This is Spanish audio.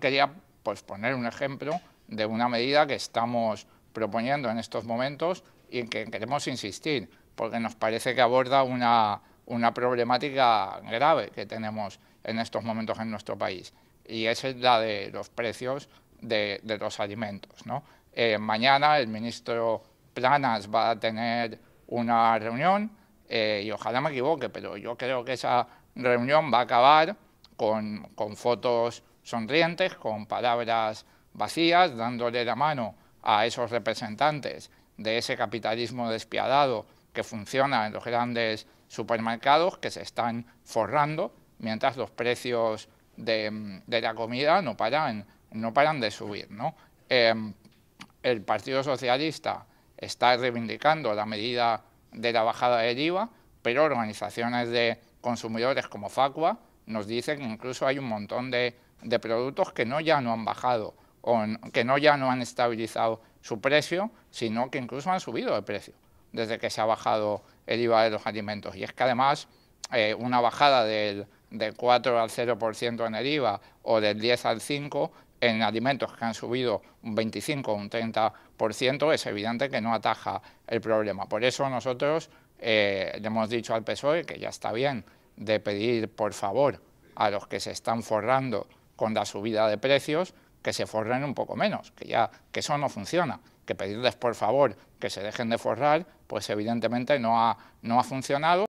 quería pues, poner un ejemplo de una medida que estamos proponiendo en estos momentos y en que queremos insistir, porque nos parece que aborda una, una problemática grave que tenemos en estos momentos en nuestro país, y esa es la de los precios de, los alimentos. Eh, mañana el ministro Planas va a tener una reunión, eh, y ojalá me equivoque, pero yo creo que esa reunión va a acabar con, con fotos sonrientes, con palabras vacías, dándole la mano a esos representantes de ese capitalismo despiadado que funciona en los grandes supermercados que se están forrando mientras los precios de, la comida no paran, no paran de subir. Em, el Partido Socialista está reivindicando la medida de la bajada del IVA, pero organizaciones de consumidores como Facua nos dicen que incluso hay un montón de de productos que no ya no han bajado o que no ya no han estabilizado su precio, sino que incluso han subido el precio desde que se ha bajado el IVA de los alimentos. Y es que además eh, una bajada del, 4 al 0% en el IVA o del 10 al 5 en alimentos que han subido un 25 o un 30%, es evidente que no ataja el problema. Por eso nosotros eh, le hemos dicho al PSOE que ya está bien de pedir por favor a los que se están forrando con la subida de precios, que se forren un poco menos, que ya que eso no funciona, que pedirles por favor que se dejen de forrar, pues evidentemente no ha, no ha funcionado.